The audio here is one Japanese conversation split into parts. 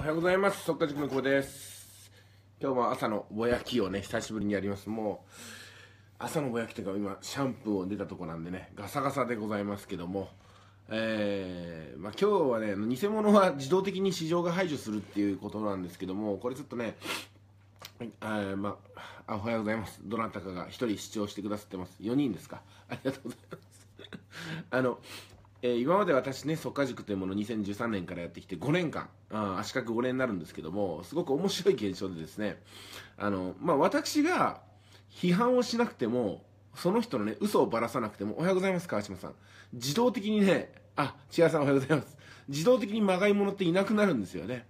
おはようございます速稼塾の子です今日は朝のぼやきをね久しぶりにやりますもう朝のぼやきというか今シャンプーを出たとこなんでねガサガサでございますけどもえー、まあ、今日はね偽物は自動的に市場が排除するっていうことなんですけどもこれちょっとねあまあ、おはようございますどなたかが1人視聴してくださってます4人ですかありがとうございますあのえー、今まで私ね、速化塾というものを2013年からやってきて5年間、あ足掛け5年になるんですけども、すごく面白い現象でですね、あの、まあ、私が批判をしなくても、その人のね、嘘をばらさなくても、おはようございます、川島さん。自動的にね、あ、千谷さんおはようございます。自動的にまがいものっていなくなるんですよね。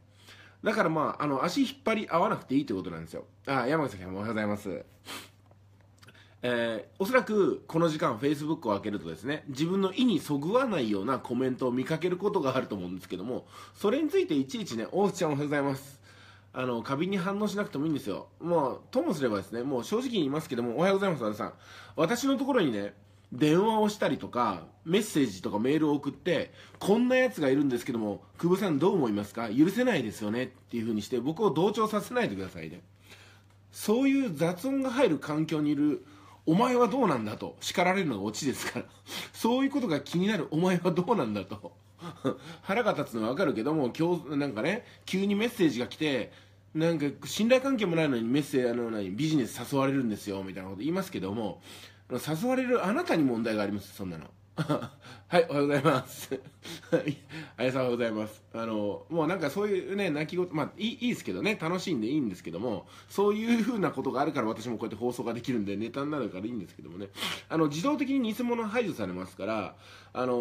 だからまあ、あの、足引っ張り合わなくていいってことなんですよ。あ、山口さんおはようございます。えー、おそらくこの時間 Facebook を開けるとですね自分の意にそぐわないようなコメントを見かけることがあると思うんですけどもそれについていちいちね「大津ちゃんおはようございます」あの過敏に反応しなくてもいいんですよもうともすればですねもう正直に言いますけども「おはようございますさん」私のところにね電話をしたりとかメッセージとかメールを送ってこんなやつがいるんですけども久保さんどう思いますか許せないですよねっていう風にして僕を同調させないでくださいねそういう雑音が入る環境にいるお前はどうなんだと叱られるのがオチですからそういうことが気になるお前はどうなんだと腹が立つのはわかるけども今日なんかね急にメッセージが来てなんか信頼関係もないのにメッセージあの何ビジネス誘われるんですよみたいなこと言いますけども誘われるあなたに問題がありますそんなのはい、おはようございます。あやさんおはようございます。あの、もうなんかそういうね、泣き言、まあいい、いいですけどね、楽しんでいいんですけども、そういう風なことがあるから私もこうやって放送ができるんで、ネタになるからいいんですけどもね、あの、自動的に偽物排除されますから、あの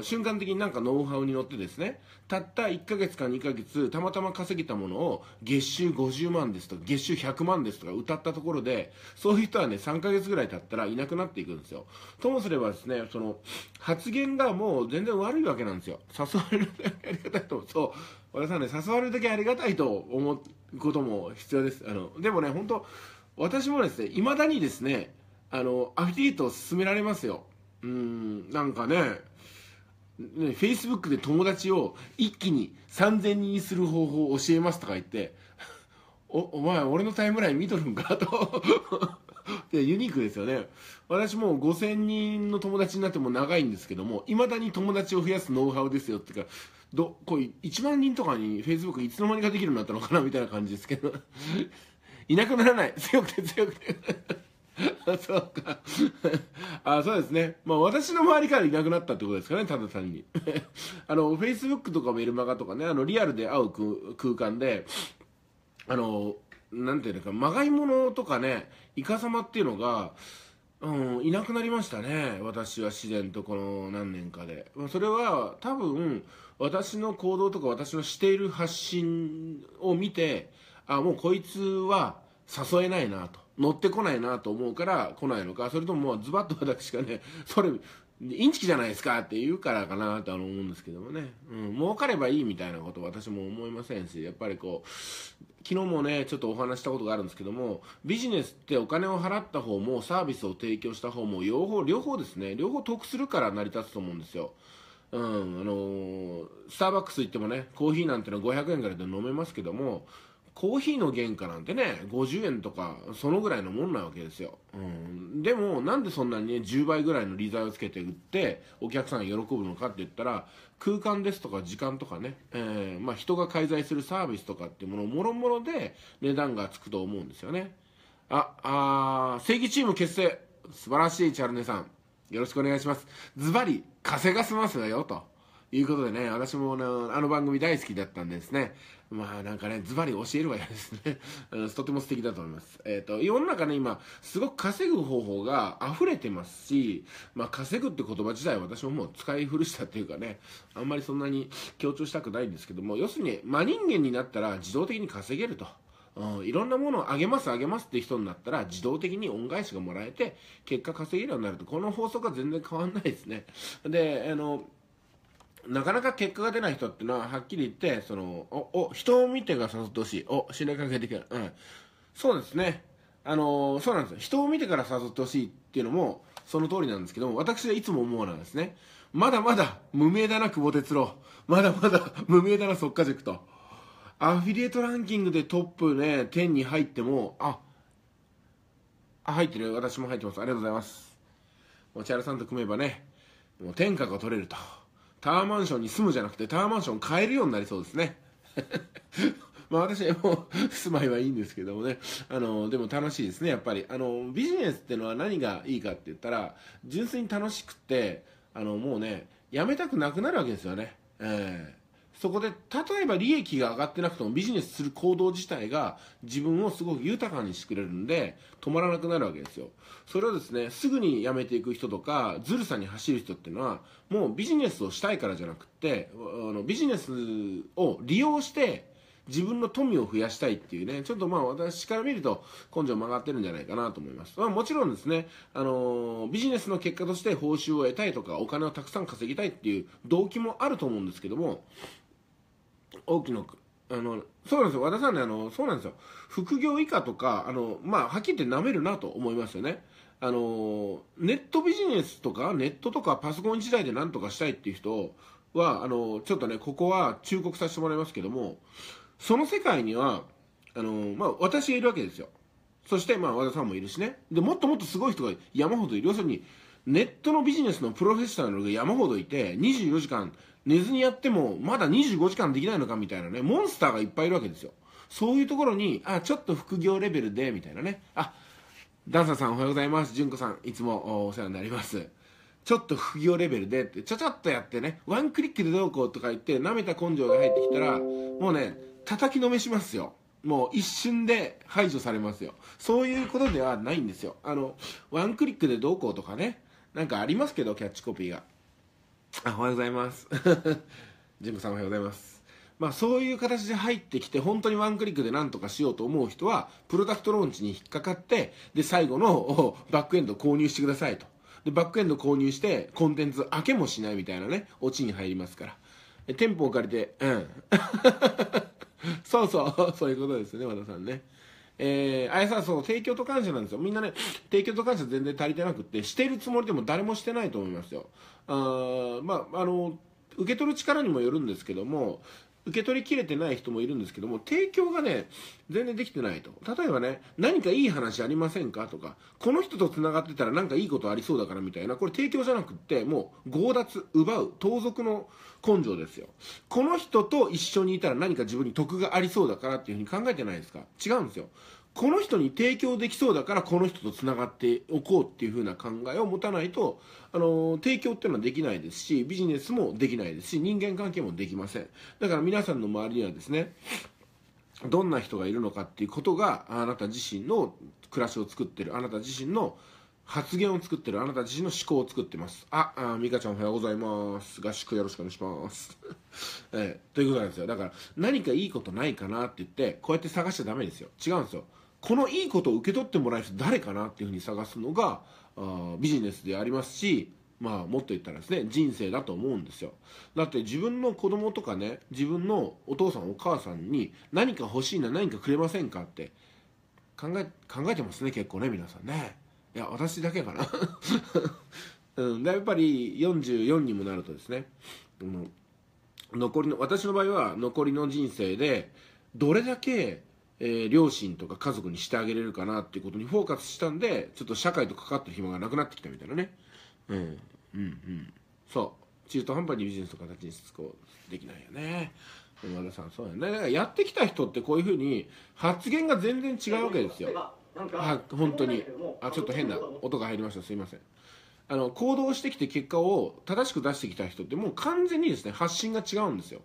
ー、瞬間的になんかノウハウに乗ってですね、たった1ヶ月か2ヶ月、たまたま稼げたものを、月収50万ですとか、月収100万ですとか歌ったところで、そういう人はね、3ヶ月ぐらい経ったらいなくなっていくんですよ。ともすればですね、その、発言間がもう全然悪いわけなんですよ誘われるだけありがたいとそう和田さんね誘われるだけありがたいと思うことも必要ですあのでもね本当私もですねいまだにですねあのアフィリエイトを勧められますようんなんかねね、フェイスブックで友達を一気に3000人にする方法を教えますとか言って、お、お前俺のタイムライン見とるんかとで ユニークですよね私もう5000人の友達になっても長いんですけどもいまだに友達を増やすノウハウですよっていうかどこう1万人とかにフェイスブックいつの間にかできるようになったのかなみたいな感じですけど いなくならない強くて強くて そうかあそうですねまあ私の周りからいなくなったってことですかねただ単にあのフェイスブックとかメルマガとかねあのリアルで会う空間であのなんていうか、まがいものとかね、イカ様っていうのが、うん、いなくなりましたね。私は自然とこの何年かで。それは多分、私の行動とか私のしている発信を見て、あ、もうこいつは誘えないなと。乗ってこないなと思うから来ないのか、それとももうズバッと私がね、それインチキじゃないですかって言うからかなと思うんですけどもね、うん、儲かればいいみたいなこと私も思いませんし、やっぱりこう、昨日もね、ちょっとお話したことがあるんですけども、ビジネスってお金を払った方もサービスを提供した方も、両方、両方ですね、両方得するから成り立つと思うんですよ。うん、あのー、スターバックス行ってもね、コーヒーなんてのは500円ぐらいで飲めますけども、コーヒーの原価なんてね50円とかそのぐらいのもんなわけですよ、うん、でもなんでそんなにね10倍ぐらいの利材をつけて売ってお客さん喜ぶのかって言ったら空間ですとか時間とかね、えー、まあ、人が介在するサービスとかっていうものもろもろで値段がつくと思うんですよねああ正義チーム結成素晴らしいチャルネさんよろしくお願いしますズバリ稼がせますわよということでね、私もあの番組大好きだったんですね。まあなんかね、ズバリ教えるわよですね。とても素敵だと思います。えっ、ー、と、世の中ね、今、すごく稼ぐ方法が溢れてますし、まあ稼ぐって言葉自体私ももう使い古したっていうかね、あんまりそんなに強調したくないんですけども、要するに真人間になったら自動的に稼げると。うん、いろんなものをあげますあげますって人になったら自動的に恩返しがもらえて結果稼げるようになるとこの法則は全然変わんないですねであのなかなか結果が出ない人っていうのは、はっきり言って、その、お、お、人を見てから誘ってほしい。お、信頼関係できる。うん。そうですね。あのー、そうなんですよ。人を見てから誘ってほしいっていうのも、その通りなんですけども、私はいつも思うなんですね。まだまだ無名だな、久保哲郎。まだまだ 無名だな、速化塾と。アフィリエイトランキングでトップね、10に入っても、あ、あ、入ってる。私も入ってます。ありがとうございます。もう千原さんと組めばね、もう天下が取れると。タワーマンションに住むじゃなくてタワーマンション買えるようになりそうですね まあ私もう住まいはいいんですけどもね。あの、でも楽しいですね、やっぱり。あの、ビジネスってのは何がいいかって言ったら、純粋に楽しくって、あの、もうね、やめたくなくなるわけですよね。ええーそこで、例えば利益が上がってなくてもビジネスする行動自体が自分をすごく豊かにしてくれるんで、止まらなくなるわけですよ。それをですね、すぐに辞めていく人とか、ずるさに走る人っていうのは、もうビジネスをしたいからじゃなくて、あのビジネスを利用して、自分の富を増やしたいっていうね、ちょっとまあ私から見ると根性曲がってるんじゃないかなと思います。まあもちろんですね、あのー、ビジネスの結果として報酬を得たいとか、お金をたくさん稼ぎたいっていう動機もあると思うんですけども、大きなあのそうなんですよ和田さんねあのそうなんですよ副業以下とかあの、まあ、はっきり言ってなめるなと思いますよねあのネットビジネスとかネットとかパソコン時代で何とかしたいっていう人はあのちょっとねここは忠告させてもらいますけどもその世界にはあの、まあ、私がいるわけですよそして、まあ、和田さんもいるしねでもっともっとすごい人が山ほどいる要するにネットのビジネスのプロフェッショナルが山ほどいて24時間寝ずにやってもまだ25時間できないのかみたいなねモンスターがいっぱいいるわけですよそういうところにあちょっと副業レベルでみたいなねあダンサーさんおはようございます純子さんいつもお世話になりますちょっと副業レベルでってちゃちゃっとやってねワンクリックでどうこうとか言って舐めた根性が入ってきたらもうね叩きのめしますよもう一瞬で排除されますよそういうことではないんですよあのワンクリックでどうこうとかねなんかありますけどキャッチコピーがあおはようございます ジムさんおはようございますまあそういう形で入ってきて本当にワンクリックで何とかしようと思う人はプロダクトローンチに引っかかってで最後の バックエンド購入してくださいとでバックエンド購入してコンテンツ開けもしないみたいなねオチに入りますから店舗を借りてうん そうそうそういうことですね和田さんねえー、あれさ、そう、提供と感謝なんですよ。みんなね、提供と感謝全然足りてなくて、してるつもりでも誰もしてないと思いますよ。あまあ、あの、受け取る力にもよるんですけども、受け取りきれてない人もいるんですけども提供がね全然できてないと例えばね何かいい話ありませんかとかこの人とつながってたら何かいいことありそうだからみたいなこれ提供じゃなくってもう強奪奪う盗賊の根性ですよこの人と一緒にいたら何か自分に得がありそうだからっていうふうに考えてないですか違うんですよこの人に提供できそうだからこの人とつながっておこうっていう風な考えを持たないとあの提供っていうのはできないですしビジネスもできないですし人間関係もできませんだから皆さんの周りにはですねどんな人がいるのかっていうことがあなた自身の暮らしを作ってるあなた自身の発言を作ってるあなた自身の思考を作ってますああ美香ちゃんおはようございます合宿よろしくお願いします、えということなんですよだから何かいいことないかなって言ってこうやって探しちゃダメですよ違うんですよこのいいことを受け取ってもらえる人誰かなっていうふうに探すのがあビジネスでありますしまあもっと言ったらですね人生だと思うんですよだって自分の子供とかね自分のお父さんお母さんに何か欲しいな何かくれませんかって考え考えてますね結構ね皆さんねいや私だけかな、うん、やっぱり44にもなるとですね、うん、残りの私の場合は残りの人生でどれだけえー、両親とか家族にしてあげれるかなっていうことにフォーカスしたんでちょっと社会とかかってる暇がなくなってきたみたいなね、うん、うんうんそう中途半端にビジネスの形にこうできないよね山田さんそうやねだからやってきた人ってこういうふうに発言が全然違うわけですよは本当にあちょっと変な音が入りましたすいませんあの行動してきて結果を正しく出してきた人ってもう完全にですね発信が違うんですよ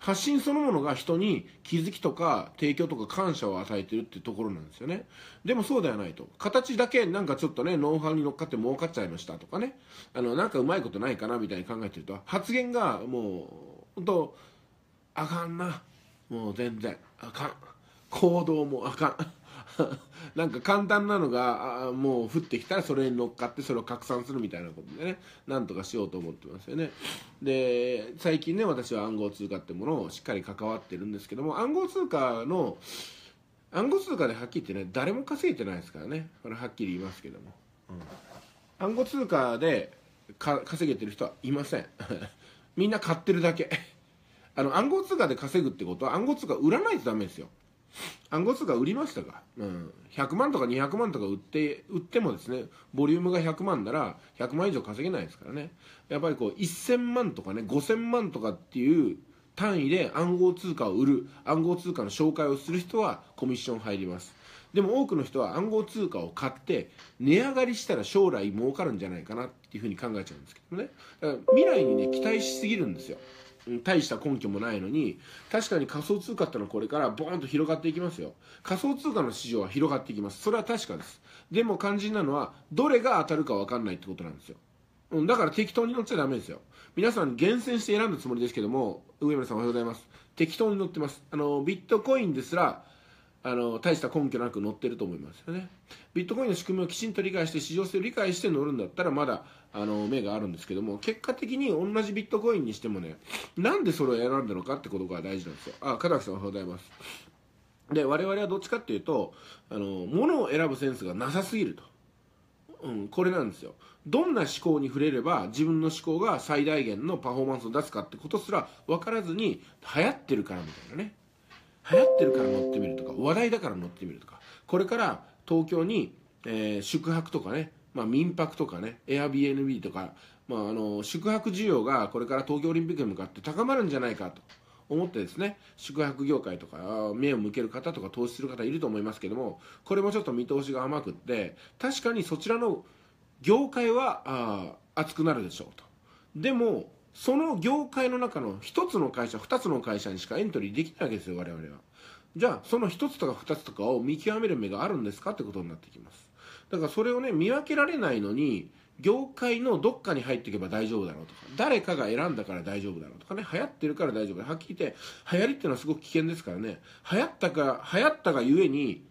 発信そのものが人に気づきとか提供とか感謝を与えてるってところなんですよねでもそうではないと形だけなんかちょっとねノウハウに乗っかって儲かっちゃいましたとかねあのなんかうまいことないかなみたいに考えてると発言がもうほんとあかんなもう全然あかん行動もあかん なんか簡単なのがもう降ってきたらそれに乗っかってそれを拡散するみたいなことでねなんとかしようと思ってますよねで最近ね私は暗号通貨ってものをしっかり関わってるんですけども暗号通貨の暗号通貨ではっきり言ってね誰も稼いでないですからねこれはっきり言いますけども、うん、暗号通貨で稼げてる人はいません みんな買ってるだけあの暗号通貨で稼ぐってことは暗号通貨売らないとダメですよ暗号通貨売りましたか、うん、100万とか200万とか売って売ってもですねボリュームが100万なら100万以上稼げないですからねやっぱりこう1000万とかね5000万とかっていう単位で暗号通貨を売る暗号通貨の紹介をする人はコミッション入りますでも多くの人は暗号通貨を買って値上がりしたら将来儲かるんじゃないかなっていうふうに考えちゃうんですけどねだから未来にね期待しすぎるんですよ大した根拠もないのに確かに仮想通貨ってのはこれからボーンと広がっていきますよ仮想通貨の市場は広がっていきますそれは確かですでも肝心なのはどれが当たるか分かんないってことなんですようん、だから適当に乗っちゃダメですよ。皆さん厳選して選んだつもりですけども、上村さんおはようございます。適当に乗ってます。あの、ビットコインですら、あの大した根拠なく乗ってると思いますよねビットコインの仕組みをきちんと理解して市場性を理解して乗るんだったらまだあの目があるんですけども結果的に同じビットコインにしてもねなんでそれを選んだのかってことが大事なんですよあ門脇さんおはようございますで我々はどっちかっていうとあの物を選ぶセンスがなさすぎると、うん、これなんですよどんな思考に触れれば自分の思考が最大限のパフォーマンスを出すかってことすら分からずに流行ってるからみたいなね流行ってるから乗ってみるとか話題だから乗ってみるとかこれから東京に、えー、宿泊とかね、まあ、民泊とかね Airbnb とか、まあ、あの宿泊需要がこれから東京オリンピックに向かって高まるんじゃないかと。思ってですね宿泊業界とか目を向ける方とか投資する方いると思いますけどもこれもちょっと見通しが甘くって確かにそちらの業界はあ熱くなるでしょうとでもその業界の中の1つの会社2つの会社にしかエントリーできないわけですよ我々はじゃあその1つとか2つとかを見極める目があるんですかってことになってきますだからそれをね見分けられないのに業界のどっかに入っていけば大丈夫だろうとか誰かが選んだから大丈夫だろうとかね流行ってるから大丈夫だはっきり言って流行りっていうのはすごく危険ですからね流行ったか流行ったがゆえに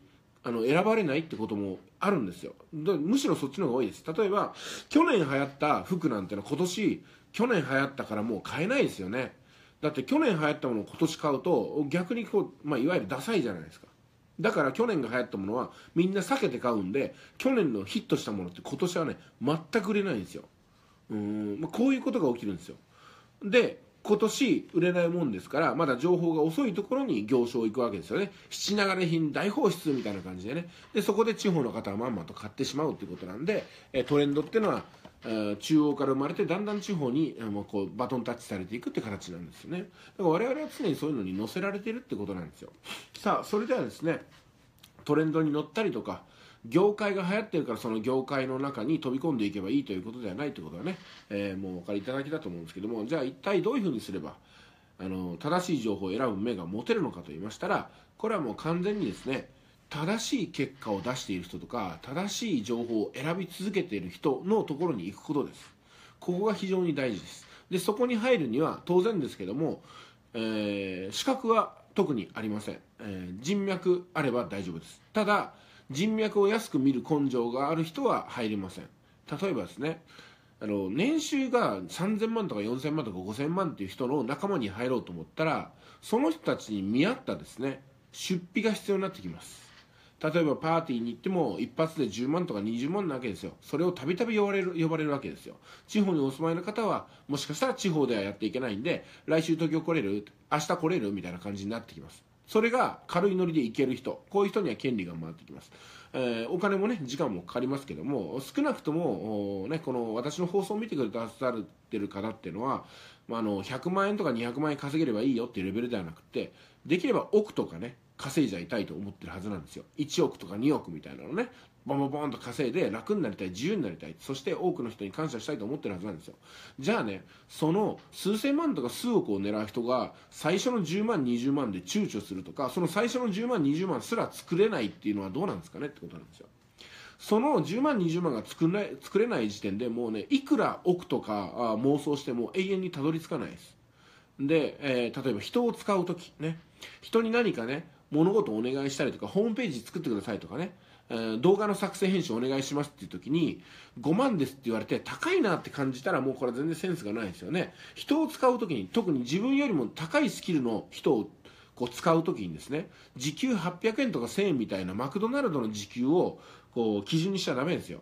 あの選ばれないってこともあるんですよむしろそっちの方が多いです例えば去年流行った服なんてのは今年去年流行ったからもう買えないですよねだって去年流行ったものを今年買うと逆にこう、まあ、いわゆるダサいじゃないですかだから去年が流行ったものはみんな避けて買うんで去年のヒットしたものって今年はね全く売れないんですようん、まあ、こういうことが起きるんですよで今年売れないもんですからまだ情報が遅いところに行商行くわけですよね七流れ品大放出みたいな感じでねでそこで地方の方はまんまと買ってしまうっていうことなんでトレンドっていうのは中央から生まれてだんだん地方にもうこうバトンタッチされていくって形なんですよねだから我々は常にそういうのに乗せられてるってことなんですよさあそれではですねトレンドに乗ったりとか業界が流行ってるからその業界の中に飛び込んでいけばいいということではないということはね、えー、もうお分かりいただきだと思うんですけどもじゃあ一体どういうふうにすればあの正しい情報を選ぶ目が持てるのかと言いましたらこれはもう完全にですね正しい結果を出している人とか正しい情報を選び続けている人のところに行くことですここが非常に大事ですでそこに入るには当然ですけども、えー、資格は特にありません、えー、人脈あれば大丈夫ですただ人脈を安く見る根性がある人は入れません例えばですねあの年収が3000万とか4000万とか5000万っていう人の仲間に入ろうと思ったらその人たちに見合ったですね出費が必要になってきます例えばパーティーに行っても一発で10万とか20万なわけですよそれをたびたび呼ばれる呼ばれるわけですよ地方にお住まいの方はもしかしたら地方ではやっていけないんで来週東京来れる明日来れるみたいな感じになってきますそれが軽いノリで行ける人こういう人には権利が回ってきます、えー、お金もね時間もかかりますけども少なくとも、ね、この私の放送を見てくださってる方っていうのは、まあ、あの100万円とか200万円稼げればいいよっていうレベルではなくてできれば億とかね稼いじゃいたいと思ってるはずなんですよ1億とか2億みたいなのねボンボンボンと稼いで楽になりたい自由になりたいそして多くの人に感謝したいと思ってるはずなんですよじゃあねその数千万とか数億を狙う人が最初の10万20万で躊躇するとかその最初の10万20万すら作れないっていうのはどうなんですかねってことなんですよその10万20万が作れ作れない時点でもうねいくら億とかあ妄想しても永遠にたどり着かないですで、えー、例えば人を使う時ね人に何かね物事をお願いしたりとかホームページ作ってくださいとかね、えー、動画の作成編集お願いしますっていう時に5万ですって言われて高いなって感じたらもうこれ全然センスがないですよね人を使う時に特に自分よりも高いスキルの人をこう使う時にですね時給800円とか1000円みたいなマクドナルドの時給をこう基準にしちゃダメですよ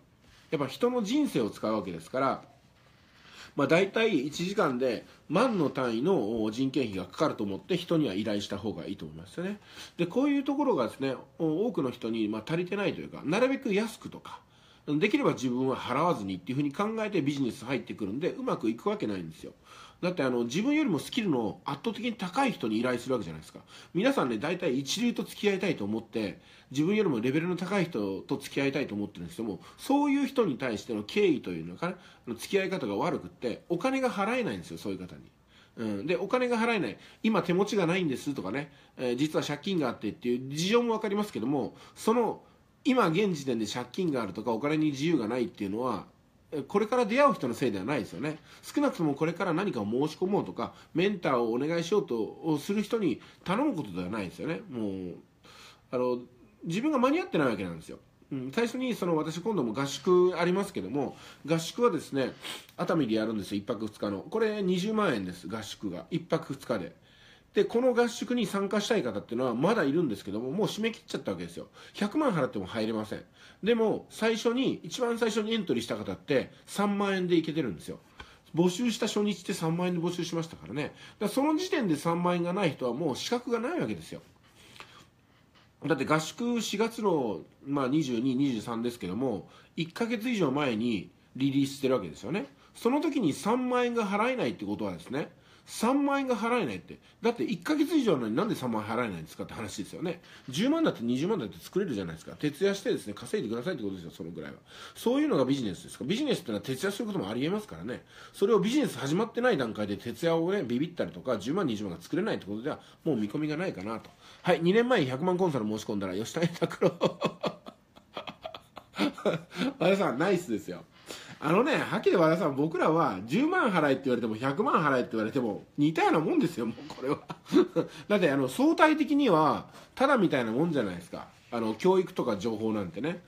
やっぱ人の人生を使うわけですからまあ、大体1時間で万の単位の人件費がかかると思って人には依頼した方がいいと思いますよねでこういうところがですね多くの人にま足りてないというかなるべく安くとかできれば自分は払わずにっていうふうに考えてビジネス入ってくるんでうまくいくわけないんですよだってあの自分よりもスキルの圧倒的に高い人に依頼するわけじゃないですか皆さんね大体一流と付き合いたいと思って自分よりもレベルの高い人と付き合いたいと思ってるんですけどもそういう人に対しての敬意というのかな付き合い方が悪くってお金が払えないんですよそういう方に。うん、でお金が払えない今手持ちがないんですとかね、えー、実は借金があってっていう事情も分かりますけどもその今現時点で借金があるとかお金に自由がないっていうのはこれから出会う人のせいではないですよね少なくともこれから何かを申し込もうとかメンターをお願いしようとする人に頼むことではないですよねもうあの自分が間に合ってないわけなんですよ、うん、最初にその私今度も合宿ありますけども合宿はですね熱海でやるんですよ1泊2日のこれ20万円です合宿が1泊2日でで、この合宿に参加したい方っていうのはまだいるんですけども、もう締め切っちゃったわけですよ。100万払っても入れません。でも、最初に、一番最初にエントリーした方って3万円でいけてるんですよ。募集した初日って3万円で募集しましたからね。だらその時点で3万円がない人はもう資格がないわけですよ。だって合宿4月の、まあ、22、23ですけども、1ヶ月以上前にリリースしてるわけですよね。その時に3万円が払えないってことはですね、3万円が払えないってだって1ヶ月以上のになんで3万円払えないんですかって話ですよね10万だって20万だって作れるじゃないですか徹夜してですね稼いでくださいってことですよそのぐらいはそういうのがビジネスですかビジネスってのは徹夜することもありえますからねそれをビジネス始まってない段階で徹夜をねビビったりとか10万20万が作れないってことではもう見込みがないかなとはい2年前に100万コンサル申し込んだら吉田拓郎 あれさんナイスですよあのねはっきり和田さん僕らは10万払えって言われても100万払えって言われても似たようなもんですよもうこれは だってあの相対的にはただみたいなもんじゃないですかあの教育とか情報なんてね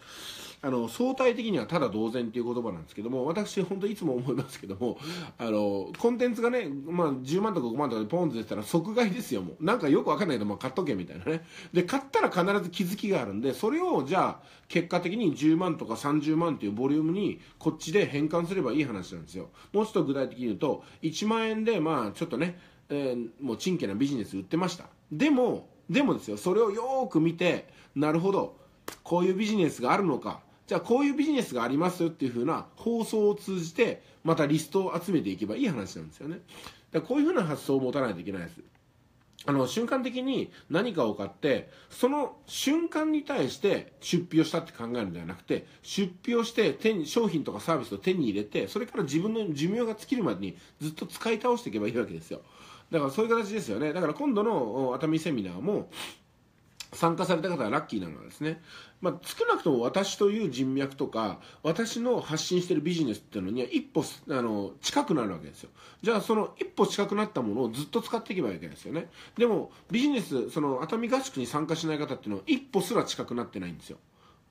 あの相対的にはただ同然という言葉なんですけども私、本当いつも思いますけどもあのコンテンツがね、まあ、10万とか5万とかでポンて出たら即買いですよもうなんかよくわかんないけど、まあ、買っとけみたいなねで買ったら必ず気づきがあるんでそれをじゃあ結果的に10万とか30万というボリュームにこっちで変換すればいい話なんですよもうちょっと具体的に言うと1万円でまあちょっとね、えー、もうちんけなビジネス売ってましたでもでもですよそれをよく見てなるほどこういうビジネスがあるのかじゃあこういうビジネスがありますよっていう風な放送を通じてまたリストを集めていけばいい話なんですよねだこういう風な発想を持たないといけないですあの瞬間的に何かを買ってその瞬間に対して出費をしたって考えるんではなくて出費をして手に商品とかサービスを手に入れてそれから自分の寿命が尽きるまでにずっと使い倒していけばいいわけですよだからそういう形ですよねだから今度の熱海セミナーも参加された方はラッキーなのはですね、まあ、少なくとも私という人脈とか私の発信してるビジネスっていうのには一歩あの近くなるわけですよじゃあその一歩近くなったものをずっと使っていけばいいわけですよねでもビジネスその熱海合宿に参加しない方っていうのは一歩すら近くなってないんですよ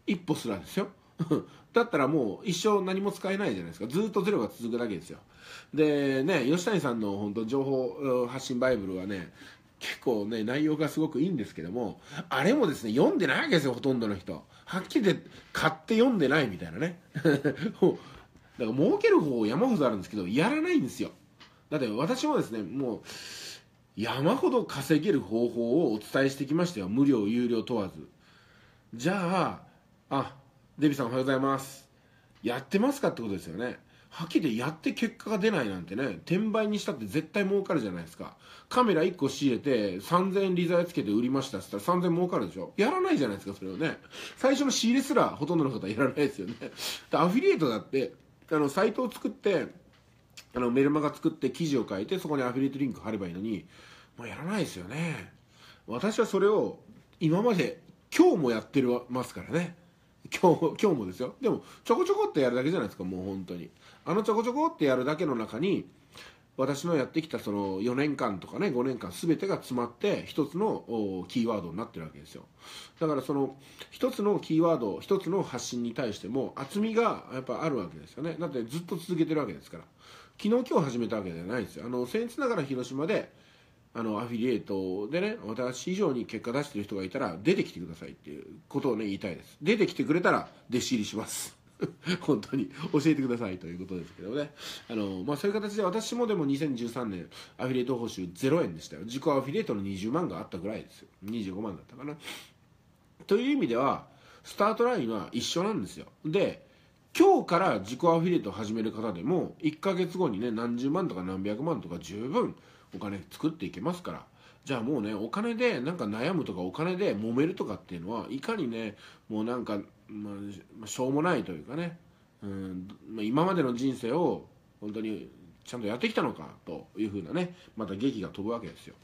一歩すらですよ だったらもう一生何も使えないじゃないですか。ずっとゼロが続くだけですよ。で、ね、吉谷さんの本当情報発信バイブルはね、結構ね、内容がすごくいいんですけども、あれもですね、読んでないわけですよ、ほとんどの人。はっきりで買って読んでないみたいなね。だから儲ける方山ほどあるんですけど、やらないんですよ。だって私もですね、もう、山ほど稼げる方法をお伝えしてきましたよ。無料、有料問わず。じゃあ、あ、デビさんおはようございます。やってますかってことですよね。覇気でやって結果が出ないなんてね、転売にしたって絶対儲かるじゃないですか。カメラ1個仕入れて、3000円ー材つけて売りましたっつったら3000儲かるでしょやらないじゃないですか、それをね。最初の仕入れすらほとんどの方はやらないですよね。アフィリエイトだって、あの、サイトを作って、あの、メルマガ作って記事を書いて、そこにアフィリエイトリンク貼ればいいのに、まやらないですよね。私はそれを、今まで、今日もやってますからね。今日、今日もですよ。でも、ちょこちょこってやるだけじゃないですか、もう本当に。あのちょこちょこってやるだけの中に私のやってきたその4年間とかね5年間全てが詰まって一つのキーワードになってるわけですよだからその一つのキーワード一つの発信に対しても厚みがやっぱあるわけですよねだってずっと続けてるわけですから昨日今日始めたわけじゃないんですよあの僭越ながら広島であのアフィリエイトでね私以上に結果出してる人がいたら出てきてくださいっていうことをね言いたいです出てきてくれたら弟子入りします 本当に教えてくださいということですけどねあの、まあ、そういう形で私もでも2013年アフィリエイト報酬0円でしたよ自己アフィリエイトの20万があったぐらいですよ25万だったかなという意味ではスタートラインは一緒なんですよで今日から自己アフィリエイトを始める方でも1ヶ月後にね何十万とか何百万とか十分お金作っていけますからじゃあもうねお金でなんか悩むとかお金で揉めるとかっていうのはいかにねもうなんかまあ、しょうもないというかね、うんまあ、今までの人生を本当にちゃんとやってきたのかというふうなねまた劇が飛ぶわけですよ。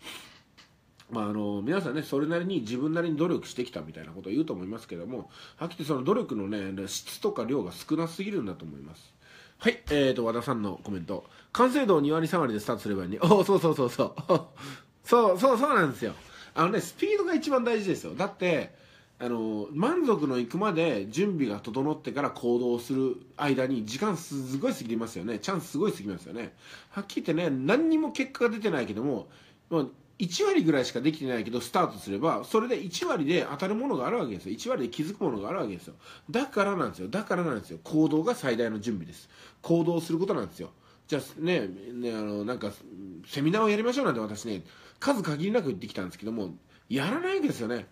まあ、あの皆さんねそれなりに自分なりに努力してきたみたいなことを言うと思いますけどもはっきりその努力のね質とか量が少なすぎるんだと思います。はい、えーと、和田さんのコメント。完成度を2割3割でスタートすればいいね。おそうそうそうそう。そうそうそうなんですよ。あのね、スピードが一番大事ですよ。だって、あの満足のいくまで準備が整ってから行動する間に時間すごい過ぎますよねチャンスすごい過ぎますよねはっきり言ってね何にも結果が出てないけども、まあ、1割ぐらいしかできてないけどスタートすればそれで1割で当たるものがあるわけですよ1割で気づくものがあるわけですよだからなんですよだからなんですよ行動が最大の準備です行動することなんですよじゃあねねあのなんかセミナーをやりましょうなんて私ね数限りなく言ってきたんですけどもやらないんですよね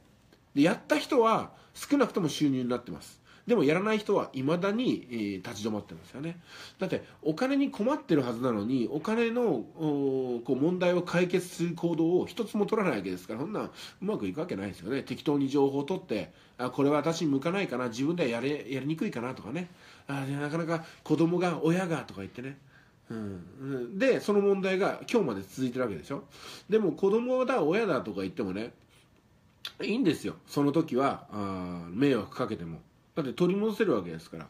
でやった人は少なくとも収入になってますでもやらない人はいまだに、えー、立ち止まってますよねだってお金に困ってるはずなのにお金のこう問題を解決する行動を一つも取らないわけですからそんなんうまくいくわけないですよね適当に情報を取ってあこれは私に向かないかな自分ではやれやりにくいかなとかねあなかなか子供が親がとか言ってねうん、でその問題が今日まで続いてるわけでしょでも子供だ親だとか言ってもねいいんですよその時はあ迷惑かけてもだって取り戻せるわけですから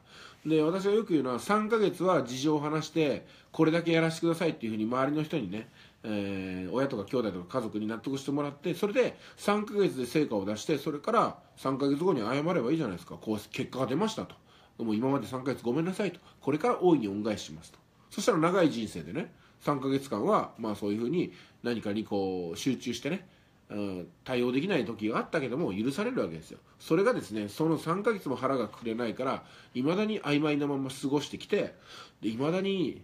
で私がよく言うのは3ヶ月は事情を話してこれだけやらせてくださいっていうふうに周りの人にね、えー、親とか兄弟とか家族に納得してもらってそれで3ヶ月で成果を出してそれから3ヶ月後に謝ればいいじゃないですかこう結果が出ましたともう今まで3ヶ月ごめんなさいとこれから大いに恩返ししますとそしたら長い人生でね3ヶ月間はまあそういうふうに何かにこう集中してねうん、対応できない時があったけども許されるわけですよそれがですねその3ヶ月も腹がくれないからいまだに曖昧なまま過ごしてきていまだに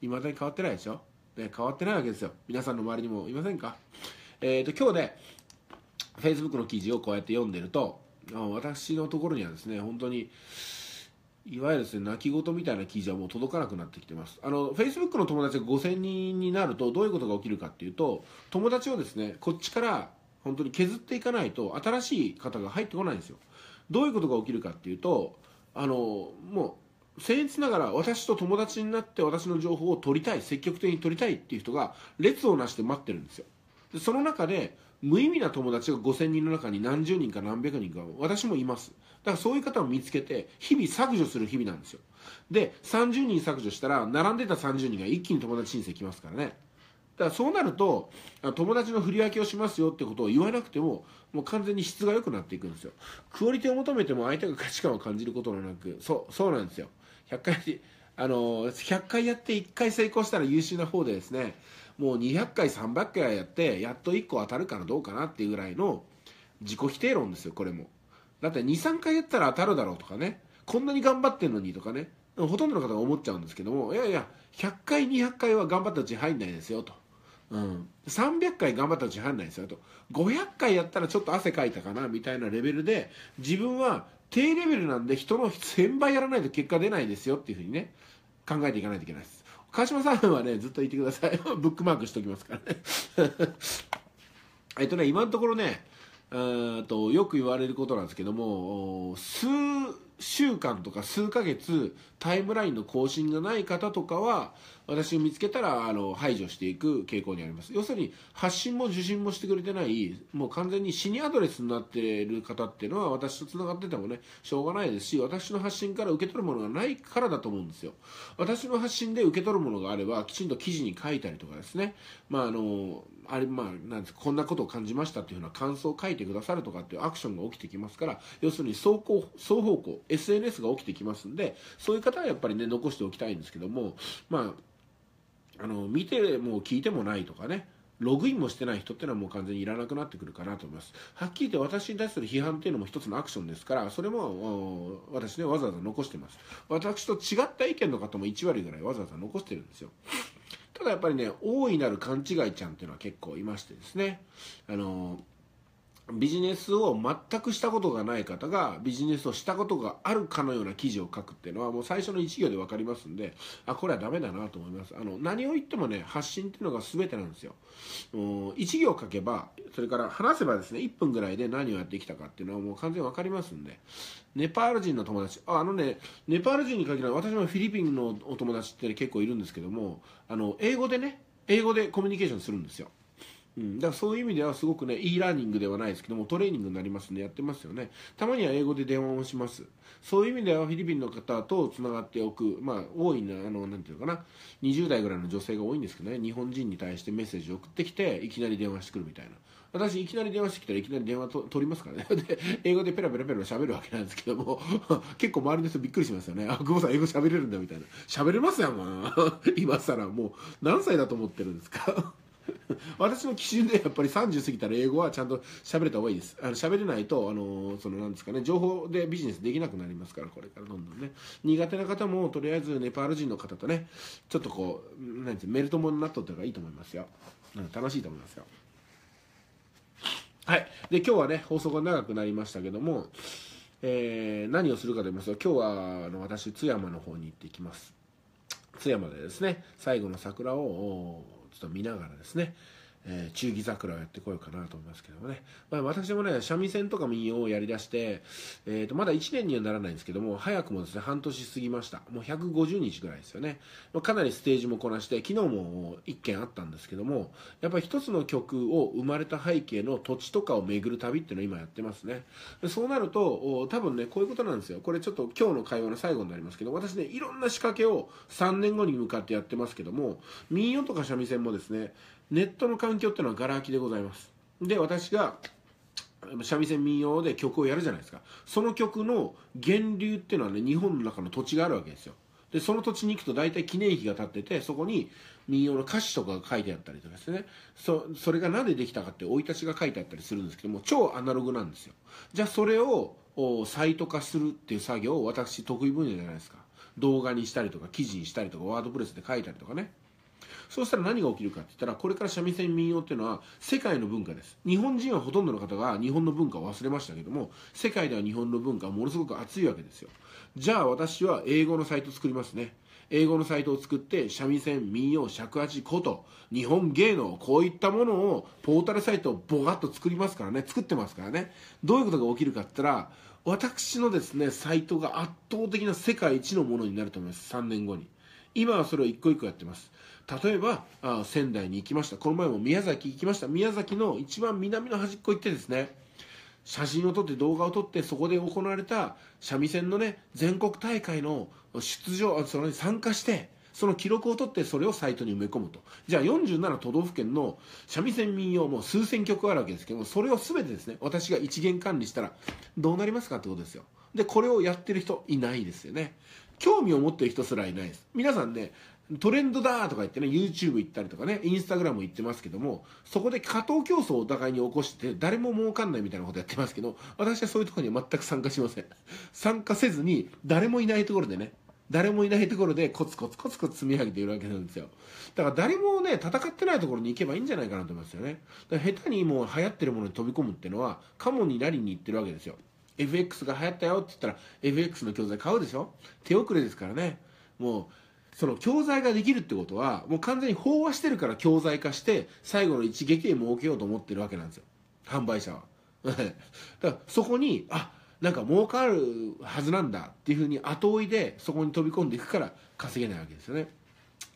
いま だに変わってないでしょ、ね、変わってないわけですよ皆さんの周りにもいませんかえっ、ー、と今日ね Facebook の記事をこうやって読んでると私のところにはですね本当にいわゆるですね、泣き言みたいな記事はもう届かなくなってきてます。あの、Facebook の友達が5000人になると、どういうことが起きるかっていうと、友達をですね、こっちから本当に削っていかないと、新しい方が入ってこないんですよ。どういうことが起きるかっていうと、あの、もう、僭越ながら私と友達になって私の情報を取りたい、積極的に取りたいっていう人が列をなして待ってるんですよ。でその中で、無意味な友達が5000人の中に何十人か何百人か、私もいます。だからそういう方を見つけて日々削除する日々なんですよで30人削除したら並んでた30人が一気に友達申請来ますからねだからそうなると友達の振り分けをしますよってことを言わなくてももう完全に質が良くなっていくんですよクオリティを求めても相手が価値観を感じることなくそうそうなんですよ100回あの100回やって1回成功したら優秀な方でですねもう200回300回やってやっと1個当たるからどうかなっていうぐらいの自己否定論ですよこれもだって23回やったら当たるだろうとかねこんなに頑張ってるのにとかねほとんどの方が思っちゃうんですけどもいやいや100回200回は頑張ったうち入んないですよと、うん、300回頑張ったうち入んないですよと500回やったらちょっと汗かいたかなみたいなレベルで自分は低レベルなんで人の1000倍やらないと結果出ないですよっていうふうにね考えていかないといけないです川島さんはねずっと言ってください ブックマークしときますからね えっとね今のところねとよく言われることなんですけども数週間とか数ヶ月タイムラインの更新がない方とかは私を見つけたらあの排除していく傾向にあります要するに発信も受信もしてくれてないもう完全に死にアドレスになっている方っていうのは私とつながっててもねしょうがないですし私の発信から受け取るものがないからだと思うんですよ私の発信で受け取るものがあればきちんと記事に書いたりとかですねまああのあれまあなんですこんなことを感じましたっていうような感想を書いてくださるとかっていうアクションが起きてきますから要するに双方双方向 SNS が起きてきますんでそういう方はやっぱりね残しておきたいんですけどもまああの見ても聞いてもないとかねログインもしてない人っていうのはもう完全にいらなくなってくるかなと思います。はっきり言って私に対する批判っていうのも一つのアクションですから、それも私ね、わざわざ残してます。私と違った意見の方も1割ぐらいわざわざ残してるんですよ。ただやっぱりね大いなる勘違いちゃんっていうのは結構いましてですねあのビジネスを全くしたことがない方がビジネスをしたことがあるかのような記事を書くっていうのはもう最初の1行で分かりますんであこれはダメだなと思いますあの何を言ってもね発信っていうのが全てなんですよ1行書けばそれから話せばですね1分ぐらいで何をやってきたかっていうのはもう完全に分かりますんでネパール人の友達ああのねネパール人に限らず私もフィリピンのお友達って結構いるんですけどもあの英語でね英語でコミュニケーションするんですようん、だからそういう意味ではすごくね、e ラーニングではないですけども、トレーニングになりますん、で、やってますよね。たまには英語で電話もします。そういう意味ではフィリピンの方とつながっておく、まあ、多いな、あの、なんていうのかな、20代ぐらいの女性が多いんですけどね、日本人に対してメッセージを送ってきて、いきなり電話してくるみたいな。私、いきなり電話してきたらいきなり電話と取りますからね。で、英語でペラペラペラ喋るわけなんですけども、結構周りの人びっくりしますよね。あ、久保さん英語喋れるんだみたいな。喋れますやん、今更もう、何歳だと思ってるんですか 私の基準でやっぱり30過ぎたら英語はちゃんと喋れた方がいいですあの喋れないとあのそのなんですかね情報でビジネスできなくなりますからこれからどんどんね苦手な方もとりあえずネパール人の方とねちょっとこうなんてメルトモになっとった方がいいと思いますよ、なん、楽しいと思いますよはいで今日はね放送が長くなりましたけどもえー、何をするかと言いますと今日はあの私津山の方に行ってきます津山でですね最後の桜をと見ながらですねえー、忠義桜をやってこようかなと思いますけどもね、まあ、私もね三味線とか民謡をやりだして、えー、とまだ1年にはならないんですけども早くもですね半年過ぎましたもう150日ぐらいですよね、まあ、かなりステージもこなして昨日も1件あったんですけどもやっぱり1つの曲を生まれた背景の土地とかを巡る旅っていうのを今やってますねでそうなると多分ねこういうことなんですよこれちょっと今日の会話の最後になりますけど私ねいろんな仕掛けを3年後に向かってやってますけども民謡とか三味線もですねネットの環境っていうのはガラ空きでございますで私が三味線民謡で曲をやるじゃないですかその曲の源流っていうのはね日本の中の土地があるわけですよでその土地に行くと大体記念碑が建っててそこに民謡の歌詞とかが書いてあったりとかですねそそれが何でできたかって生い立ちが書いてあったりするんですけども超アナログなんですよじゃあそれをサイト化するっていう作業を私得意分野じゃないですか動画にしたりとか記事にしたりとかワードプレスで書いたりとかねそうしたら何が起きるかって言ったらこれから三味線民謡っていうのは世界の文化です日本人はほとんどの方が日本の文化を忘れましたけども世界では日本の文化はものすごく熱いわけですよじゃあ私は英語のサイト作りますね英語のサイトを作って三味線民謡尺八古都日本芸能こういったものをポータルサイトをボガッと作りますからね作ってますからねどういうことが起きるかって言ったら私のですねサイトが圧倒的な世界一のものになると思います3年後に今はそれを一個一個やってます例えばあ仙台に行きましたこの前も宮崎行きました宮崎の一番南の端っこ行ってですね写真を撮って動画を撮ってそこで行われた三味線のね全国大会の出場それに参加してその記録を取ってそれをサイトに埋め込むとじゃあ47都道府県の三味線民謡も数千曲あるわけですけどそれを全てですね私が一元管理したらどうなりますかってことですよでこれをやってる人いないですよね興味を持ってる人すらいないです皆さんねトレンドだとか言ってね、YouTube 行ったりとかね、インスタグラム行ってますけども、そこで過当競争をお互いに起こして、誰も儲かんないみたいなことやってますけど、私はそういうところには全く参加しません。参加せずに、誰もいないところでね、誰もいないところでコツコツコツコツ積み上げているわけなんですよ。だから誰もね、戦ってないところに行けばいいんじゃないかなと思いますよね。だから下手にもう流行ってるものに飛び込むっていうのは、カモになりに行ってるわけですよ。FX が流行ったよって言ったら、FX の教材買うでしょ手遅れですからね。もう、その教材ができるってことはもう完全に飽和してるから教材化して最後の一撃で儲けようと思ってるわけなんですよ販売者は だからそこにあなんか儲かるはずなんだっていうふうに後追いでそこに飛び込んでいくから稼げないわけですよね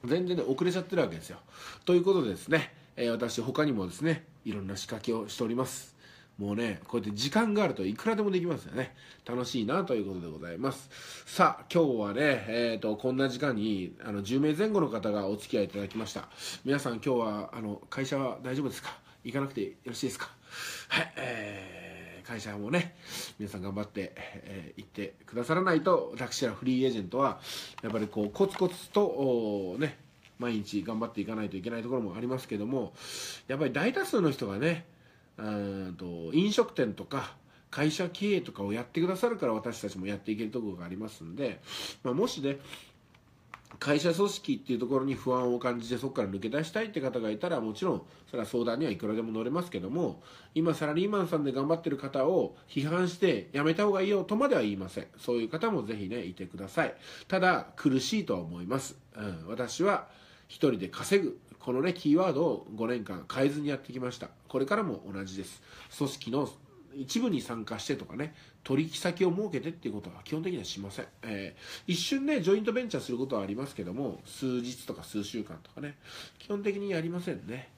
全然ね遅れちゃってるわけですよということでですね、えー、私他にもですねいろんな仕掛けをしておりますもうね、こうやって時間があるといくらでもできますよね。楽しいなということでございます。さあ、今日はね、えっ、ー、と、こんな時間に、あの、10名前後の方がお付き合いいただきました。皆さん今日は、あの、会社は大丈夫ですか行かなくてよろしいですかはい、えー、会社もね、皆さん頑張って、えー、行ってくださらないと、私らフリーエージェントは、やっぱりこう、コツコツと、ね、毎日頑張っていかないといけないところもありますけども、やっぱり大多数の人がね、うんと飲食店とか会社経営とかをやってくださるから私たちもやっていけるところがありますんで、まあ、もしね会社組織っていうところに不安を感じてそこから抜け出したいって方がいたらもちろんそれは相談にはいくらでも乗れますけども今サラリーマンさんで頑張ってる方を批判してやめた方がいいよとまでは言いませんそういう方もぜひねいてくださいただ苦しいとは思います、うん、私は一人で稼ぐこのね、キーワードを5年間変えずにやってきました。これからも同じです。組織の一部に参加してとかね、取引先を設けてっていうことは基本的にはしません。えー、一瞬ね、ジョイントベンチャーすることはありますけども、数日とか数週間とかね、基本的にやりませんね。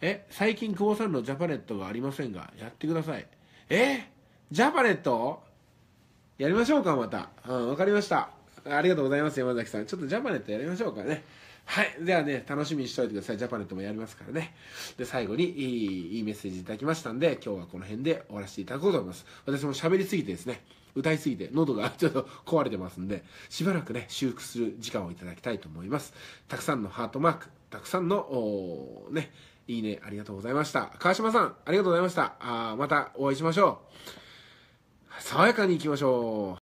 え、最近久保さんのジャパネットがありませんが、やってください。えジャパネットやりましょうか、また。うん、わかりました。ありがとうございます、山崎さん。ちょっとジャパネットやりましょうかね。はい。ではね、楽しみにしておいてください。ジャパネットもやりますからね。で、最後にいい、いいメッセージいただきましたんで、今日はこの辺で終わらせていただこうと思います。私も喋りすぎてですね、歌いすぎて喉が ちょっと壊れてますんで、しばらくね、修復する時間をいただきたいと思います。たくさんのハートマーク、たくさんの、ね、いいね、ありがとうございました。川島さん、ありがとうございました。あまたお会いしましょう。爽やかに行きましょう。